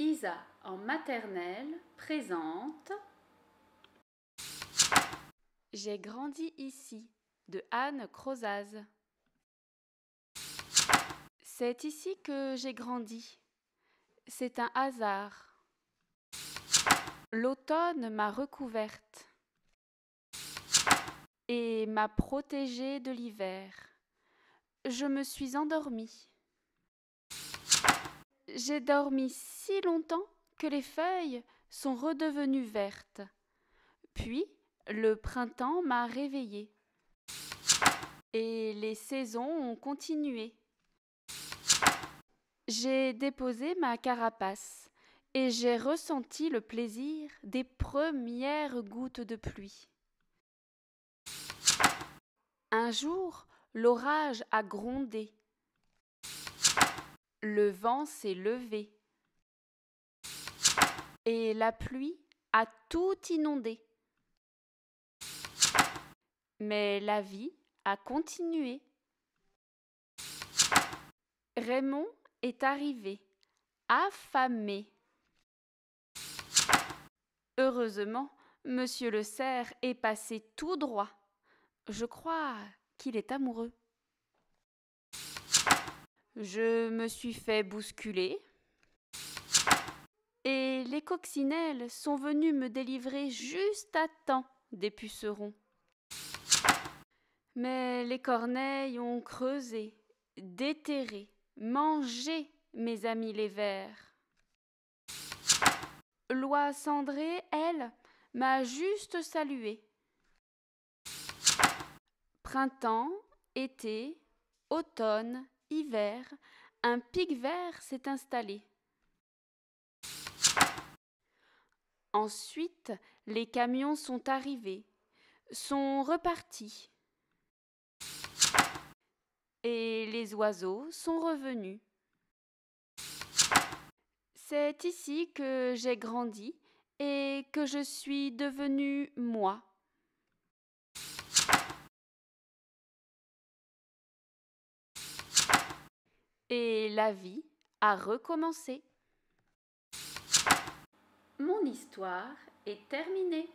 Isa en maternelle présente J'ai grandi ici de Anne Crozaz. C'est ici que j'ai grandi. C'est un hasard. L'automne m'a recouverte et m'a protégée de l'hiver. Je me suis endormie. J'ai dormi si longtemps que les feuilles sont redevenues vertes. Puis le printemps m'a réveillée. Et les saisons ont continué. J'ai déposé ma carapace et j'ai ressenti le plaisir des premières gouttes de pluie. Un jour, l'orage a grondé le vent s'est levé. Et la pluie a tout inondé. Mais la vie a continué. Raymond est arrivé, affamé. Heureusement, monsieur le cerf est passé tout droit. Je crois qu'il est amoureux. Je me suis fait bousculer. Et les coccinelles sont venues me délivrer juste à temps des pucerons. Mais les corneilles ont creusé, déterré, mangé mes amis les vers. Loi cendrée, elle, m'a juste salué. Printemps, été, automne hiver, un pic vert s'est installé. Ensuite, les camions sont arrivés, sont repartis. Et les oiseaux sont revenus. C'est ici que j'ai grandi et que je suis devenue moi. Et la vie a recommencé. Mon histoire est terminée.